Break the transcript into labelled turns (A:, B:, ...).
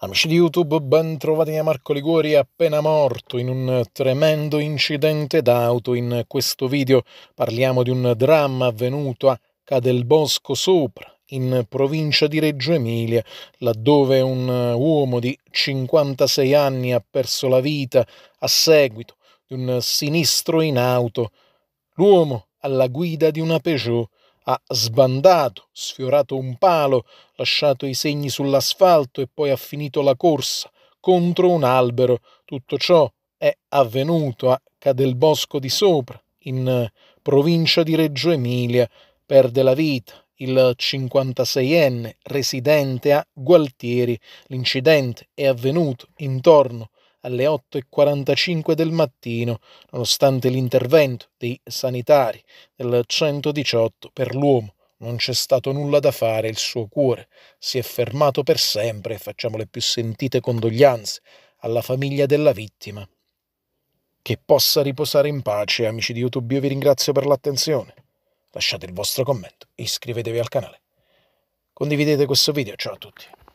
A: Amici di YouTube, ben trovati da Marco Liguori, appena morto in un tremendo incidente d'auto. In questo video parliamo di un dramma avvenuto a Cadelbosco Sopra, in provincia di Reggio Emilia, laddove un uomo di 56 anni ha perso la vita a seguito di un sinistro in auto. L'uomo alla guida di una Peugeot ha sbandato, sfiorato un palo, lasciato i segni sull'asfalto e poi ha finito la corsa contro un albero. Tutto ciò è avvenuto a Cadelbosco di Sopra, in eh, provincia di Reggio Emilia. Perde la vita il 56enne residente a Gualtieri. L'incidente è avvenuto intorno alle 8.45 del mattino, nonostante l'intervento dei sanitari del 118 per l'uomo. Non c'è stato nulla da fare, il suo cuore si è fermato per sempre facciamo le più sentite condoglianze alla famiglia della vittima. Che possa riposare in pace, amici di YouTube, io vi ringrazio per l'attenzione. Lasciate il vostro commento, iscrivetevi al canale. Condividete questo video, ciao a tutti.